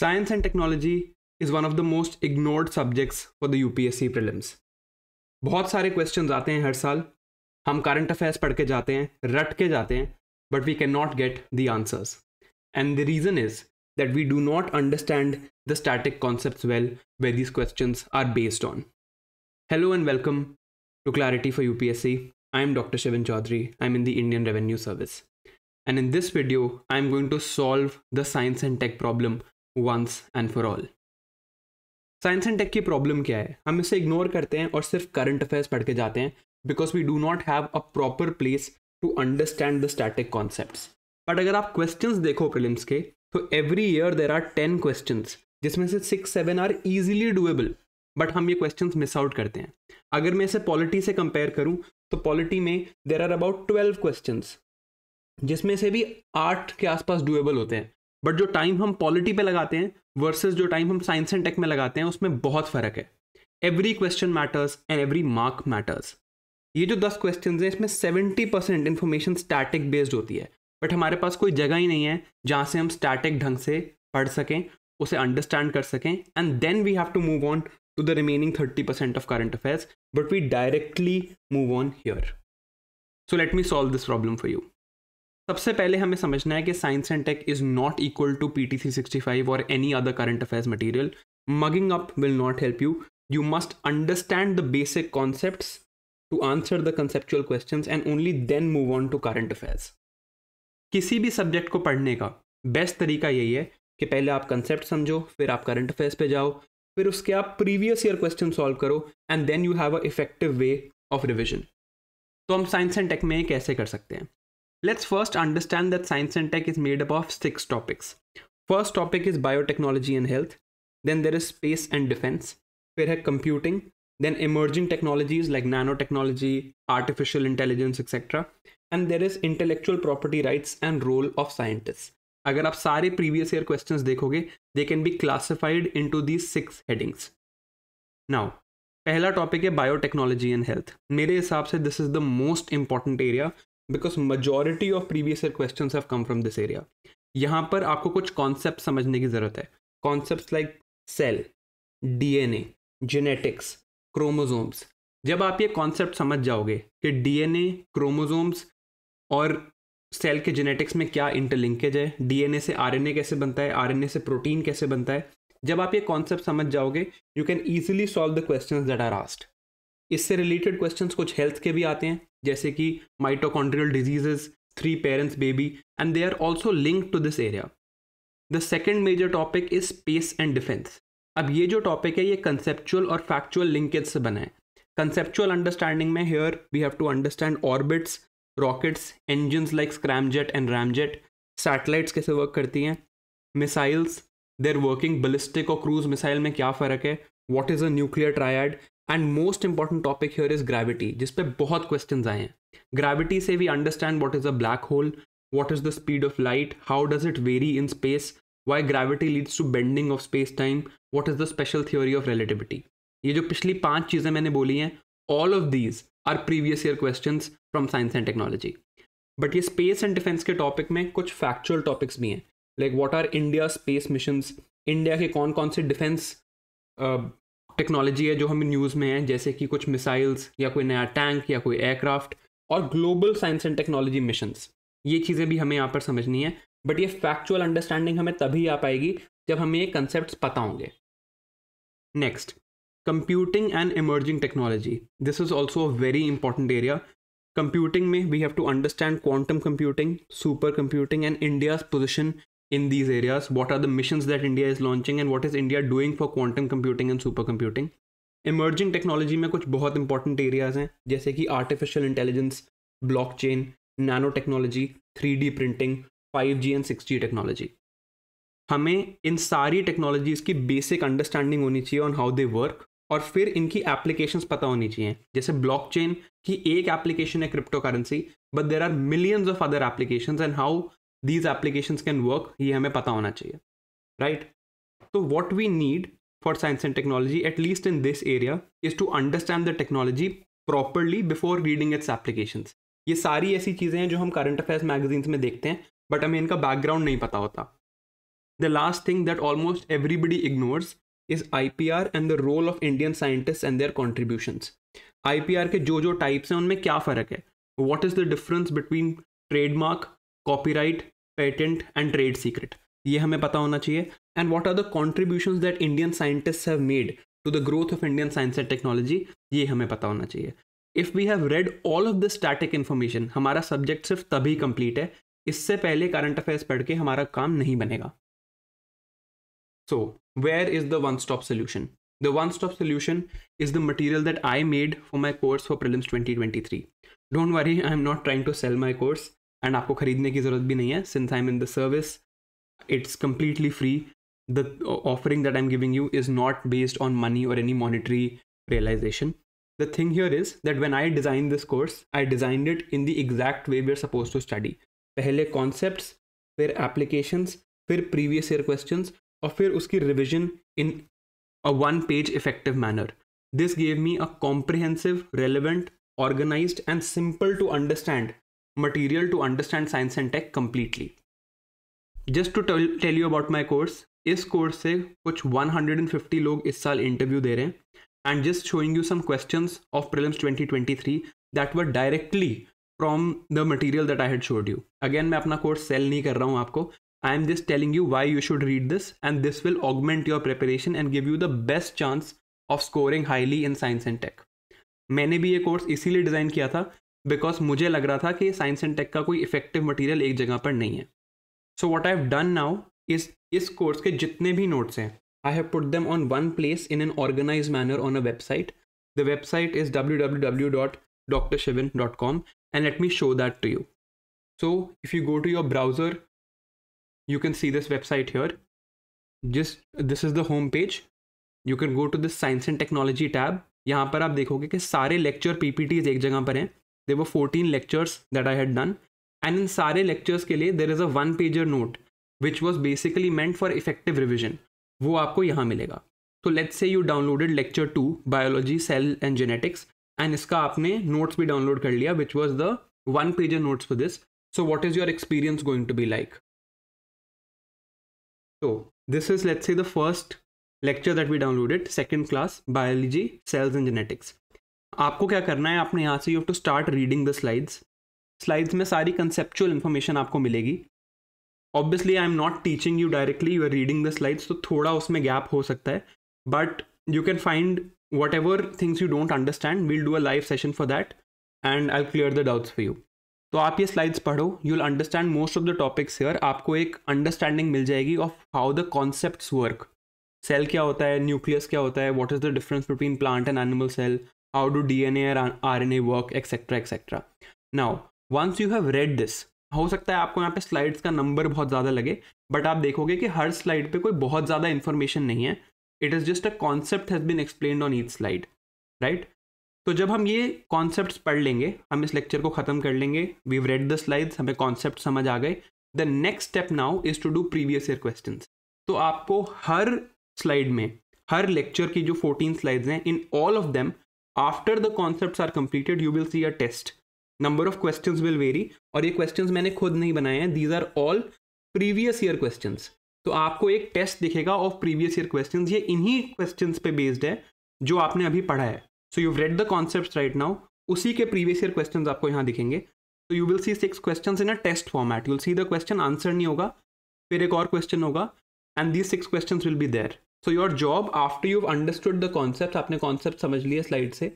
Science and technology is one of the most ignored subjects for the UPSC prelims. बहुत सारे questions आते हैं हर साल हम current affairs पढ़ के जाते हैं रट के जाते हैं but we cannot get the answers. And the reason is that we do not understand the static concepts well where these questions are based on. Hello and welcome to Clarity for UPSC. I am Dr. Shivan Chaudhary. I'm in the Indian Revenue Service. And in this video, I'm going to solve the science and tech problem once and for all science and tech की problem क्या है हम इसे ignore करते हैं और सिर्फ current affairs पढ़ के जाते हैं because we do not have a proper place to understand the static concept but अगर आप क्वेश्चन देखो प्रिलिम्स के तो every year there are ten question जिसमें से six seven are easily doable but हम ये क्वेश्चन मिस आउट करते हैं अगर मैं इसे पॉलिटी से कंपेयर करूँ तो पॉलिटी में there are about twelve question जिसमें से भी आठ के आसपास डूएबल होते हैं बट जो टाइम हम पॉलिटी पे लगाते हैं वर्सेस जो टाइम हम साइंस एंड टेक में लगाते हैं उसमें बहुत फर्क है every question matters and every mark matters ये जो दस क्वेश्चन हैं इसमें seventy percent information static based होती है बट हमारे पास कोई जगह ही नहीं है जहाँ से हम स्टैटिक ढंग से पढ़ सकें उसे अंडरस्टैंड कर सकें and then we have to move on to the remaining thirty percent of current affairs but we directly move on here so let me solve this problem for you सबसे पहले हमें समझना है कि science and tech is not equal to P T C sixty five और any other current affairs material mugging up will not help you you must understand the basic concept to answer the conceptual question and only then move on to current affairs किसी भी subject को पढ़ने का best तरीका यही है कि पहले आप कंसेप्ट समझो फिर आप करंट अफेयर्स पे जाओ फिर उसके आप प्रीवियस ईयर क्वेश्चन सॉल्व करो and then you have a effective way of revision तो हम साइंस एंड टेक में कैसे कर सकते हैं Let's first understand that science and tech is made up of six topics. First topic is biotechnology and health, then there is space and defense, fairhead computing, then emerging technologies like nanotechnology, artificial intelligence, etc. And there is intellectual property rights and role of scientists. अगर आप सारे previous previous year देखोगे they can be classified into these six headings. Now, पहला topic है biotechnology and health. मेरे हिसाब से this is the most important area. Because majority of previous year question have come from this area यहाँ पर आपको कुछ कॉन्सेप्ट समझने की ज़रूरत है concept like cell D N A genetics chromosomes जब आप ये कॉन्सेप्ट समझ जाओगे कि डी एन ए क्रोमोजोम्स और सेल के जेनेटिक्स में क्या इंटरलिंकेज है डी एन ए से आर एन ए कैसे बनता है आर एन ए से प्रोटीन कैसे बनता है जब आप ये कॉन्सेप्ट समझ जाओगे you can easily solve the question that are asked इससे रिलेटेड क्वेश्चन कुछ हेल्थ के भी आते हैं जैसे कि mitochondrial diseases three parents baby and they are also link to this area the second major topic is space and defence अब ये जो टॉपिक है ये कंसेप्चुअल और फैक्चुअल लिंकेज से बना है कंसेप्चुअल अंडरस्टैंडिंग में here we have to understand orbits rockets engine like scramjet and ramjet satellites कैसे वर्क करती हैं मिसाइल्स देर वर्किंग बलिस्टिक और क्रूज मिसाइल में क्या फ़र्क है what is a nuclear triad and most important topic here is gravity जिस पे बहुत क्वेश्चन आए हैं ग्रेविटी से we understand what is a black hole what is the speed of light how does it very in space why gravity leads to bending of space time what is the special theory of relativity ये जो पिछली पांच चीज़ें मैंने बोली हैं all of these are previous year question from science and technology but ये space and defence के टॉपिक में कुछ फैक्चुअल टॉपिक्स भी हैं like what are India space mission India के कौन कौन से डिफेंस टेक्नोलॉजी है जो हमें न्यूज़ में है जैसे कि कुछ मिसाइल्स या कोई नया टैंक या कोई एयरक्राफ्ट और global science and technology missions ये चीज़ें भी हमें यहाँ पर समझनी है बट ये फैक्चुअल अंडरस्टैंडिंग हमें तभी आ पाएगी जब हमें ये कंसेप्ट पता होंगे next computing and emerging technology this is also a very important area computing में we have to understand quantum computing super computing and India's position in these areas? What are the missions that India is launching and what is India doing for quantum computing and supercomputing? Emerging technology में कुछ बहुत important areas हैं जैसे कि artificial intelligence blockchain nano technology three D printing five G and six G technology हमें इन सारी technologies की बेसिक अंडरस्टैंडिंग होनी चाहिए ऑन हाउ दे वर्क और फिर इनकी एप्लीकेशंस पता होनी चाहिए जैसे ब्लॉकचेन की एक एप्लीकेशन है crypto currency but there are millions of other application and how these application can work ये हमें पता होना चाहिए राइट तो what we need for science and technology at least in this area is to understand the technology properly before reading its application ये सारी ऐसी चीज़ें हैं जो हम करंट अफेयर्स मैगजीन्स में देखते हैं बट हमें इनका बैकग्राउंड नहीं पता होता the last thing that almost everybody ignores is I P R and the role of Indian scientist and their contributions I P R के जो जो टाइप्स हैं उनमें क्या फ़र्क है what is the difference between trademark copyright patent and trade secret ये हमें पता होना चाहिए and what are the contribution that Indian scientist have made to the growth of Indian science and technology ये हमें पता होना चाहिए if we have read all of the static information हमारा सब्जेक्ट सिर्फ तभी कंप्लीट है इससे पहले करंट अफेयर्स पढ़ के हमारा काम नहीं बनेगा so where is the one stop solution the one stop solution is the material that I made for my course for prelims three don't worry I am not trying to sell my course And आपको खरीदने की ज़रूरत भी नहीं है since I am in the service it's completely free the offering that I am giving you is not based on money और any monetary realization. The thing here is that when I designed this course, I designed it in the exact way we're supposed to study. पहले concepts, फिर applications, फिर previous year questions, और फिर उसकी revision in a one-page effective manner. This gave me a comprehensive, relevant, organized, and simple to understand material to understand science and tech completely. Just to tell, tell you about my course, इस course से कुछ 150 लोग इस साल interview दे रहे हैं and just showing you some questions of prelims 2023 that were directly from the material that I had showed you again मैं अपना कोर्स सेल नहीं कर रहा हूँ आपको I am just telling you why you should read this and this will augment your preparation and give you the best chance of scoring highly in science and tech मैंने भी ये course इसीलिए design किया था because मुझे लग रहा था कि साइंस एंड टेक का कोई इफेक्टिव मटेरियल एक जगह पर नहीं है so what I have done now इस इस कोर्स के जितने भी नोट्स हैं I have put them on one place in an organise manner on a website the website is W W W dot doctor Shivin dot com and let me show that to you so if you go to your browser you can see this website here जिस this is the home page you can go to this science and technology tab यहाँ पर आप देखोगे कि सारे lecture P P tease एक जगह पर हैं there were 14 lectures that I had done. And in sare lectures ke there is a one pager note, which was basically meant for effective revision. Wo aapko yaha milega. So let's say you downloaded lecture 2, biology, cell and genetics. And iska notes bhi download kar which was the one pager notes for this. So what is your experience going to be like? So this is let's say the first lecture that we downloaded, second class, biology, cells and genetics. आपको क्या करना है आपने यहाँ से you to start reading the slides slides में सारी conceptual information आपको मिलेगी obviously I am not teaching you directly you are reading the slides तो थोड़ा उसमें गैप हो सकता है but you can find whatever things you don't understand will do a live session for that and I clear the doubts for you तो आप ये slides पढ़ो you will understand most of the topics here आपको एक understanding मिल जाएगी of how the concept work cell क्या होता है न्यूक्लियस क्या होता है what is the difference between plant and animal cell how do DNA or RNA work, etc. etc. Now, once you have read this, हो सकता है आपको यहाँ पे स्लाइड्स का नंबर बहुत ज़्यादा लगे बट आप देखोगे कि हर स्लाइड पे कोई बहुत ज़्यादा इन्फॉर्मेशन नहीं है it is just a concept has been explain on each slide right तो जब हम ये कॉन्सेप्ट पढ़ लेंगे हम इस लेक्चर को ख़त्म कर लेंगे वी रेड द स्लाइड्स हमें कॉन्सेप्ट समझ आ गए the next step now is to do previous year question तो आपको हर स्लाइड में हर लेक्चर की जो 14 स्लाइड्स हैं in all of them after the concept are completed you will see a test number of question will vary और ये question मैंने खुद नहीं बनाए हैं these are all previous year question तो आपको एक टेस्ट दिखेगा ऑफ प्रीवियस ईयर क्वेश्चन ये इन्हीं क्वेश्चन पे बेस्ड है जो आपने अभी पढ़ा है so you read the concept right now उसी के प्रीवियस ईयर क्वेश्चन आपको यहाँ दिखेंगे तो you will see six question in a test format you'll see the question answer नहीं होगा फिर एक और क्वेश्चन होगा and these six question will be there so your job after you understood the concept आपने कॉन्सेप्ट समझ लिए slide से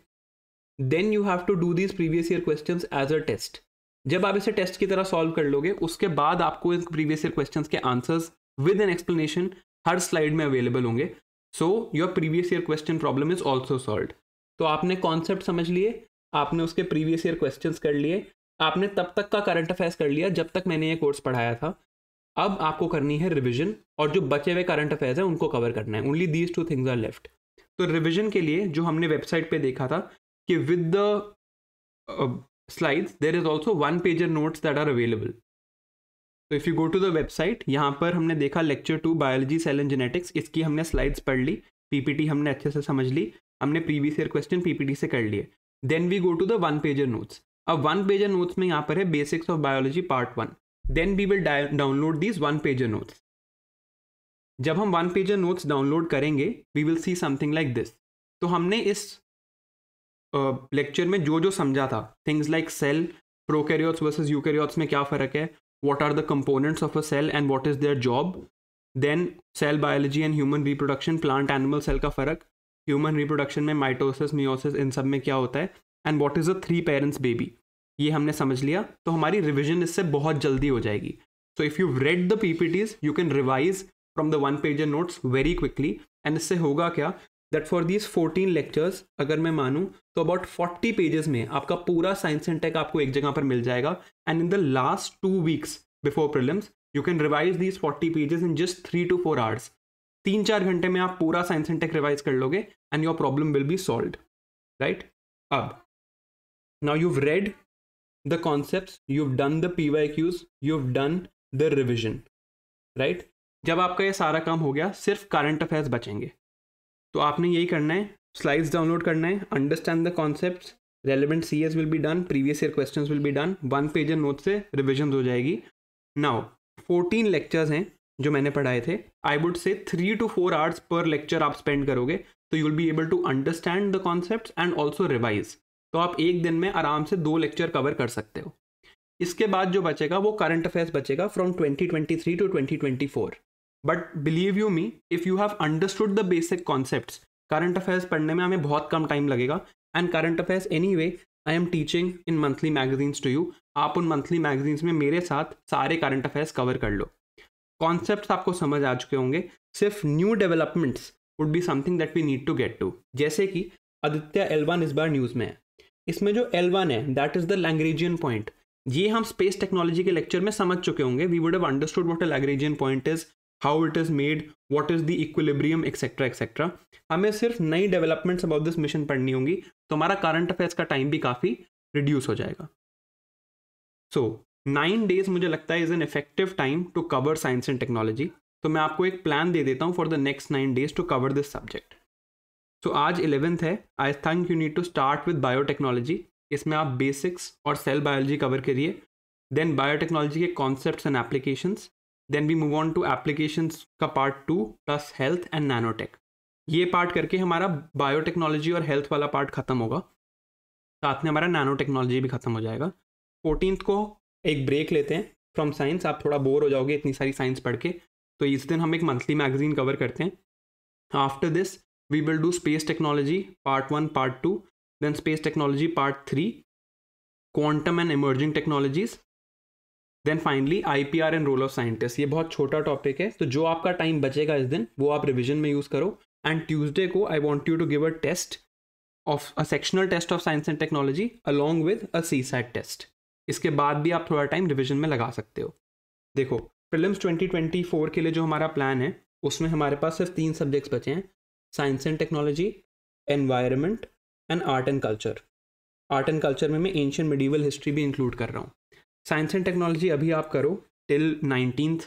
then you have to do these previous year question as a test जब आप इसे टेस्ट की तरह सॉल्व कर लोगे उसके बाद आपको इन प्रीवियस ईयर क्वेश्चन के आंसर्स विद एन एक्सप्लेनेशन हर स्लाइड में अवेलेबल होंगे so your previous year question problem is also solve तो आपने कॉन्सेप्ट समझ लिए आपने उसके प्रीवियस ईयर क्वेश्चन कर लिए आपने तब तक का करंट अफेयर्स कर लिया जब तक मैंने ये कोर्स पढ़ाया था अब आपको करनी है रिविजन और जो बचे हुए करंट अफेयर्स हैं उनको कवर करना है only these two things are left तो रिविजन के लिए जो हमने वेबसाइट पे देखा था कि with the slides there is also one pager notes that are available तो if you go to the website यहाँ पर हमने देखा lecture two biology cell and genetics इसकी हमने स्लाइड्स पढ़ ली पीपीटी हमने अच्छे से समझ ली हमने प्रीवियस ईयर क्वेश्चन पीपीटी से कर लिए then we go to the one pager notes अब वन पेजर नोट्स में यहाँ पर है basics of biology part one then we will download these one pager notes जब हम वन पेजर नोट्स डाउनलोड करेंगे we will see something like this तो हमने इस लेक्चर uh, में जो जो समझा था things like cell prokaryotes versus eukaryotes में क्या फ़र्क है what are the components of a cell and what is their job then cell biology and human reproduction plant animal cell का फ़र्क ह्यूमन रिप्रोडक्शन में माइटोसिस मियोसिस इन सब में क्या होता है and what is a three parents baby ये हमने समझ लिया तो हमारी रिविजन इससे बहुत जल्दी हो जाएगी so if you read the PPTs you can revise from the one pager notes very quickly and इससे होगा क्या that for these fourteen lectures अगर मैं मानूँ तो अबाउट फोर्टी पेजेस में आपका पूरा साइंस एंड टेक आपको एक जगह पर मिल जाएगा and in the last two weeks before prelims you can revise these forty pages in just three to four hours तीन चार घंटे में आप पूरा साइंस एंड टेक रिवाइज कर लोगे and your problem will be solve right अब now you read the concepts you've done the pyqs you've done the revision right right? जब आपका ये सारा काम हो गया सिर्फ करंट अफेयर्स बचेंगे तो आपने यही करना है स्लाइड्स डाउनलोड करना है understand the concept relevant C S will be done previous year question will be done one page pager note से रिविजन हो जाएगी नाउ फोर्टीन लेक्चर्स हैं जो मैंने पढ़ाए थे I would say three to four hours per lecture आप spend करोगे तो you will be able to understand the concept and also revise तो आप एक दिन में आराम से दो लेक्चर कवर कर सकते हो इसके बाद जो बचेगा वो करंट अफेयर्स बचेगा from 2023 to 2024 but believe you me if you have understood the basic concept current affairs पढ़ने में हमें बहुत कम टाइम लगेगा and current affairs anyway I am teaching in monthly magazines to you आप उन monthly magazines में मेरे साथ सारे करंट अफेयर्स कवर कर लो कॉन्सेप्ट आपको समझ आ चुके होंगे सिर्फ new developments would be something that we need to get to जैसे कि आदित्य एलवान इस बार न्यूज़ में है इसमें जो एल वन है that is the Lagrangian point ये हम स्पेस टेक्नोलॉजी के लेक्चर में समझ चुके होंगे we would have understood what a Lagrangian point is how it is made what is the equilibrium etcetera etcetera हमें सिर्फ नई डेवलपमेंट्स अबाउट दिस मिशन पढ़नी होंगी तो हमारा करंट अफेयर्स का टाइम भी काफ़ी रिड्यूस हो जाएगा सो नाइन डेज मुझे लगता है is an effective time to cover science and technology तो मैं आपको एक प्लान दे देता हूँ for the next nine days to cover this subject so, तो आज इलेवेंथ है I think you need to start with biotechnology इसमें आप बेसिक्स और सेल बायोलॉजी कवर करिए देन बायोटेक्नोलॉजी के concept and applications then we move on to applications का part two plus health and nanotech ये पार्ट करके हमारा बायोटेक्नोलॉजी और हेल्थ वाला पार्ट खत्म होगा साथ में हमारा नैनो टेक्नोलॉजी भी खत्म हो जाएगा फोर्टीन को एक ब्रेक लेते हैं फ्रॉम साइंस आप थोड़ा बोर हो जाओगे इतनी सारी साइंस पढ़ के तो इस दिन हम एक मंथली मैगजीन कवर करते हैं after this we will do space technology part 1 part 2 then space technology part 3 quantum and emerging technologies then finally I P R and role of scientist ये बहुत छोटा टॉपिक है तो जो आपका टाइम बचेगा इस दिन वो आप रिविजन में यूज़ करो एंड ट्यूजडे को I want you to give a test of a sectional test of science and technology along with a CSAT test इसके बाद भी आप थोड़ा टाइम रिविजन में लगा सकते हो देखो प्रिलिम्स 2024 के लिए जो हमारा प्लान है उसमें हमारे पास सिर्फ तीन सब्जेक्ट्स बचे हैं science and technology environment and art and culture art and culture में मैं एंशियन मेडिवल हिस्ट्री भी इंक्लूड कर रहा हूँ साइंस एंड टेक्नोलॉजी अभी आप करो टिल नाइनटीन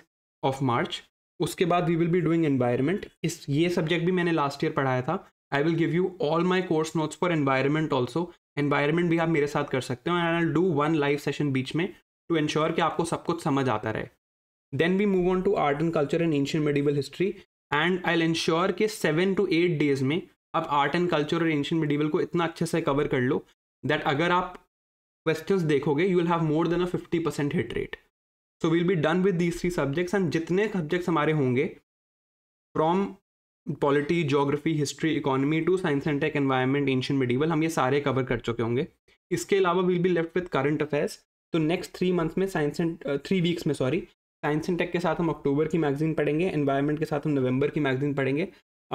ऑफ मार्च उसके बाद we will be doing environment इस ये सब्जेक्ट भी मैंने लास्ट ईयर पढ़ाया था I will give you all my course notes for environment also environment भी आप मेरे साथ कर सकते हो and I do one live session बीच में टू इन्श्योर कि आपको सब कुछ समझ आता रहे then we move on to art and culture and ancient medieval history and I ensure के सेवन टू एट डेज में आप आर्ट एंड कल्चर और एंशियन मेडिवल को इतना अच्छे से कवर कर लो दैट अगर आप क्वेश्चन देखोगे you will have more than a fifty percent hit rate so will be done with these three subjects and जितने सब्जेक्ट्स हमारे होंगे from polity geography history economy to science and tech environment ancient medieval हम ये सारे कवर कर चुके होंगे इसके अलावा will be left with current affairs तो नेक्स्ट थ्री मंथ्स में साइंस एंड थ्री वीक्स में सॉरी साइंस एंड टेक के साथ हम अक्टूबर की मैगजीन पढ़ेंगे एनवायरमेंट के साथ हम नवंबर की मैगजीन पढ़ेंगे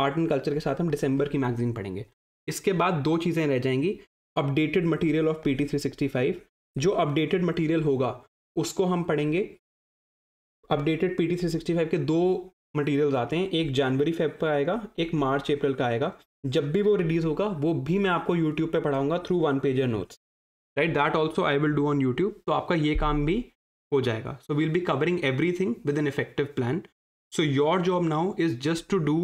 आर्ट एंड कल्चर के साथ हम दिसंबर की मैगजीन पढ़ेंगे इसके बाद दो चीज़ें रह जाएंगी updated material of P T three sixty five जो अपडेटेड मटेरियल होगा उसको हम पढ़ेंगे updated P T three sixty five के दो मटेरियल्स आते हैं एक जनवरी फेब का आएगा एक मार्च अप्रैल का आएगा जब भी वो रिलीज़ होगा वो भी मैं आपको यूट्यूब पे पढ़ाऊंगा through one pager notes right that also I will do on YouTube तो आपका ये काम भी हो जाएगा so we'll be covering everything with an effective plan so your job now is just to do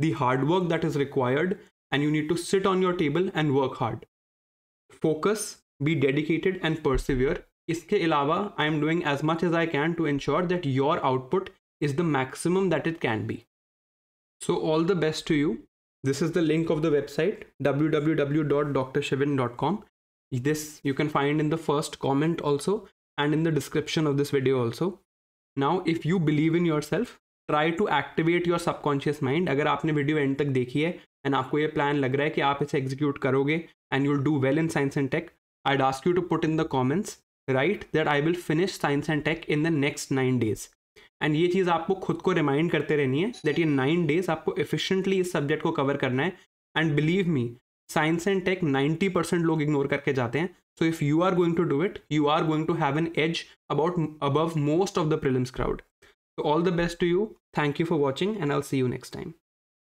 the hard work that is required and you need to sit on your table and work hard focus be dedicated and persevere इसके अलावा I am doing as much as I can to ensure that your output is the maximum that it can be so all the best to you this is the link of the website www.drshivan.com this you can find in the first comment also and in the description of this video also now if you believe in yourself try to activate your subconscious mind अगर आपने video and तक देखी है and आपको ये plan लग रहा है कि आप इसे एग्जीक्यूट करोगे and you do well in science and tech I ask you to put in the comments right that I will finish science and tech in the next nine days and ये चीज़ आपको खुद को remind करते रहनी है that ये nine days आपको एफिशिएंटली इस सब्जेक्ट को कवर करना है and believe me science and tech ninety percent लोग इग्नोर करके जाते हैं So if you are going to do it, you are going to have an edge about above most of the prelims crowd. So all the best to you. Thank you for watching and I'll see you next time.